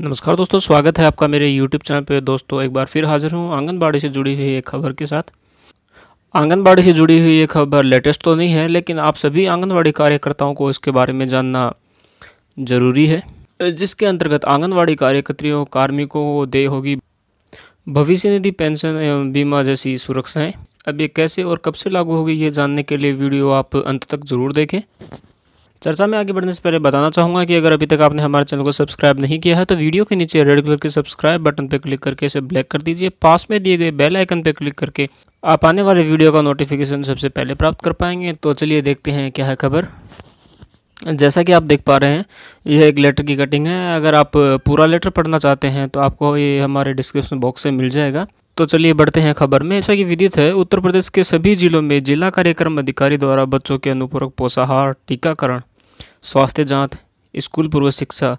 नमस्कार दोस्तों स्वागत है आपका मेरे यूट्यूब चैनल पे दोस्तों एक बार फिर हाजिर हूँ आंगनबाड़ी से जुड़ी हुई एक खबर के साथ आंगनबाड़ी से जुड़ी हुई ये खबर लेटेस्ट तो नहीं है लेकिन आप सभी आंगनबाड़ी कार्यकर्ताओं को इसके बारे में जानना ज़रूरी है जिसके अंतर्गत आंगनबाड़ी कार्यकर्तियों कार्मिकों को दे होगी भविष्य निधि पेंशन एवं बीमा जैसी सुरक्षाएँ अब ये कैसे और कब से लागू होगी ये जानने के लिए वीडियो आप अंत तक ज़रूर देखें चर्चा में आगे बढ़ने से पहले बताना चाहूँगा कि अगर अभी तक आपने हमारे चैनल को सब्सक्राइब नहीं किया है तो वीडियो के नीचे रेड कलर के सब्सक्राइब बटन पर क्लिक करके इसे ब्लैक कर दीजिए पास में दिए गए बेल आइकन पर क्लिक करके आप आने वाले वीडियो का नोटिफिकेशन सबसे पहले प्राप्त कर पाएंगे तो चलिए देखते हैं क्या है खबर जैसा कि आप देख पा रहे हैं यह एक लेटर की कटिंग है अगर आप पूरा लेटर पढ़ना चाहते हैं तो आपको ये हमारे डिस्क्रिप्शन बॉक्स से मिल जाएगा तो चलिए बढ़ते हैं खबर में ऐसा कि विदित है उत्तर प्रदेश के सभी जिलों में जिला कार्यक्रम अधिकारी द्वारा बच्चों के अनुपूरक पोषाहार टीकाकरण स्वास्थ्य जांच स्कूल पूर्व शिक्षा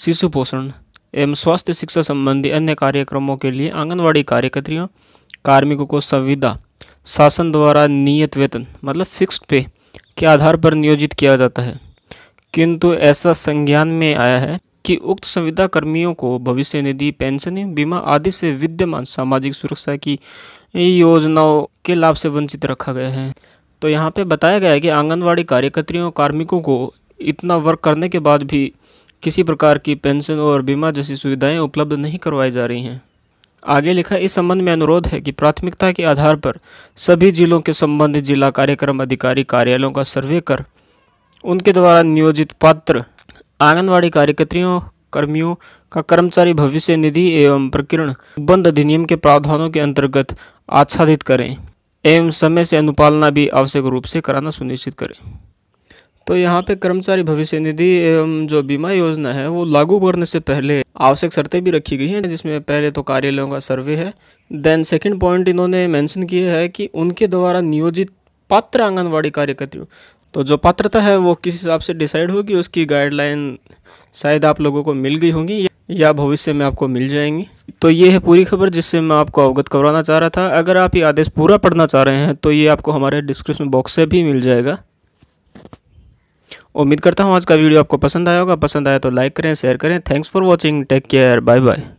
शिशु पोषण एवं स्वास्थ्य शिक्षा संबंधी अन्य कार्यक्रमों के लिए आंगनवाड़ी कार्यकर्तियों कार्मिकों को संविदा शासन द्वारा नियत वेतन मतलब फिक्स्ड पे के आधार पर नियोजित किया जाता है किंतु ऐसा संज्ञान में आया है कि उक्त संविदा कर्मियों को भविष्य निधि पेंशन बीमा आदि से विद्यमान सामाजिक सुरक्षा की योजनाओं के लाभ से वंचित रखा गया है तो यहाँ पे बताया गया है कि आंगनवाड़ी कार्यकर्तियों कार्मिकों को इतना वर्क करने के बाद भी किसी प्रकार की पेंशन और बीमा जैसी सुविधाएं उपलब्ध नहीं करवाई जा रही हैं आगे लिखा इस संबंध में अनुरोध है कि प्राथमिकता के आधार पर सभी जिलों के संबंधित जिला कार्यक्रम अधिकारी कार्यालयों का सर्वे कर उनके द्वारा नियोजित पात्र आंगनवाड़ी कार्यकर्त्रियों कर्मियों का कर्मचारी भविष्य निधि एवं प्रकीर्ण बंद अधिनियम के प्रावधानों के अंतर्गत आच्छादित करें एवं समय से अनुपालना भी आवश्यक रूप से कराना सुनिश्चित करें तो यहाँ पे कर्मचारी भविष्य निधि एवं जो बीमा योजना है वो लागू करने से पहले आवश्यक शर्तें भी रखी गई हैं जिसमें पहले तो कार्यालयों का सर्वे है देन सेकंड पॉइंट इन्होंने मेंशन किया है कि उनके द्वारा नियोजित पात्र आंगनबाड़ी कार्यकर्तियों तो जो पात्रता है वो किस हिसाब से डिसाइड होगी उसकी गाइडलाइन शायद आप लोगों को मिल गई होंगी या भविष्य में आपको मिल जाएंगी तो ये है पूरी खबर जिससे मैं आपको अवगत करवाना चाह रहा था अगर आप ये आदेश पूरा पढ़ना चाह रहे हैं तो ये आपको हमारे डिस्क्रिप्शन बॉक्स से भी मिल जाएगा उम्मीद करता हूँ आज का वीडियो आपको पसंद आया होगा पसंद आया तो लाइक करें शेयर करें thanks for watching take care bye bye